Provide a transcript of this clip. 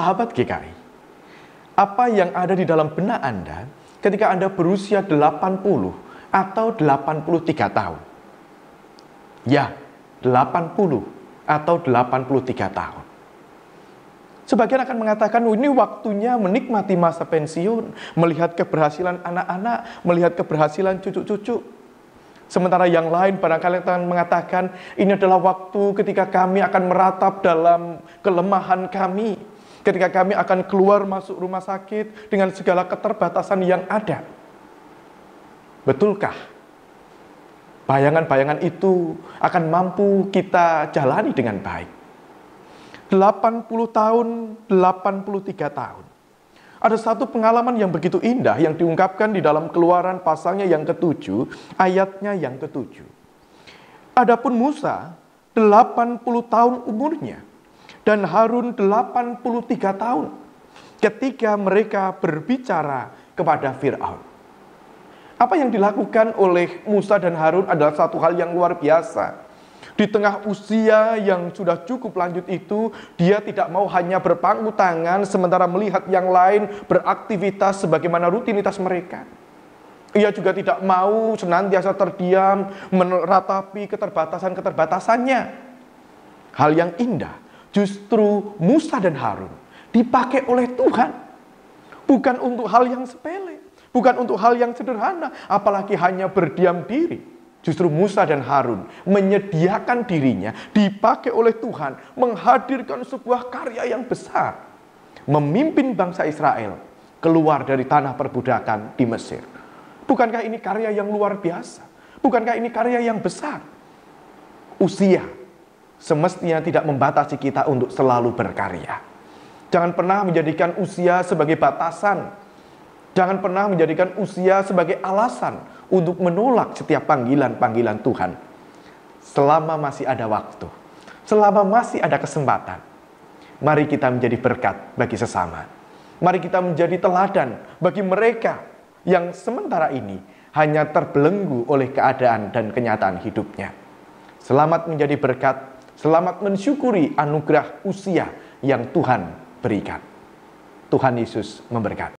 Sahabat GKI, apa yang ada di dalam benak Anda ketika Anda berusia 80 atau 83 tahun? Ya, 80 atau 83 tahun. Sebagian akan mengatakan oh, ini waktunya menikmati masa pensiun, melihat keberhasilan anak-anak, melihat keberhasilan cucu-cucu. Sementara yang lain barangkali akan mengatakan ini adalah waktu ketika kami akan meratap dalam kelemahan kami, ketika kami akan keluar masuk rumah sakit dengan segala keterbatasan yang ada. Betulkah bayangan-bayangan itu akan mampu kita jalani dengan baik? 80 tahun, 83 tahun. Ada satu pengalaman yang begitu indah yang diungkapkan di dalam keluaran pasalnya yang ketujuh, ayatnya yang ketujuh. Adapun Musa, 80 tahun umurnya, dan Harun 83 tahun ketika mereka berbicara kepada Fir'aun. Apa yang dilakukan oleh Musa dan Harun adalah satu hal yang luar biasa. Di tengah usia yang sudah cukup lanjut itu, dia tidak mau hanya berpangku tangan sementara melihat yang lain beraktivitas sebagaimana rutinitas mereka. Ia juga tidak mau senantiasa terdiam, meratapi keterbatasan-keterbatasannya. Hal yang indah Justru Musa dan Harun dipakai oleh Tuhan bukan untuk hal yang sepele, bukan untuk hal yang sederhana, apalagi hanya berdiam diri. Justru Musa dan Harun menyediakan dirinya dipakai oleh Tuhan menghadirkan sebuah karya yang besar, memimpin bangsa Israel keluar dari tanah perbudakan di Mesir. Bukankah ini karya yang luar biasa? Bukankah ini karya yang besar? Usia semestinya tidak membatasi kita untuk selalu berkarya. Jangan pernah menjadikan usia sebagai batasan. Jangan pernah menjadikan usia sebagai alasan untuk menolak setiap panggilan-panggilan Tuhan. Selama masih ada waktu, selama masih ada kesempatan, mari kita menjadi berkat bagi sesama. Mari kita menjadi teladan bagi mereka yang sementara ini hanya terbelenggu oleh keadaan dan kenyataan hidupnya. Selamat menjadi berkat Selamat mensyukuri anugerah usia yang Tuhan berikan. Tuhan Yesus memberkati.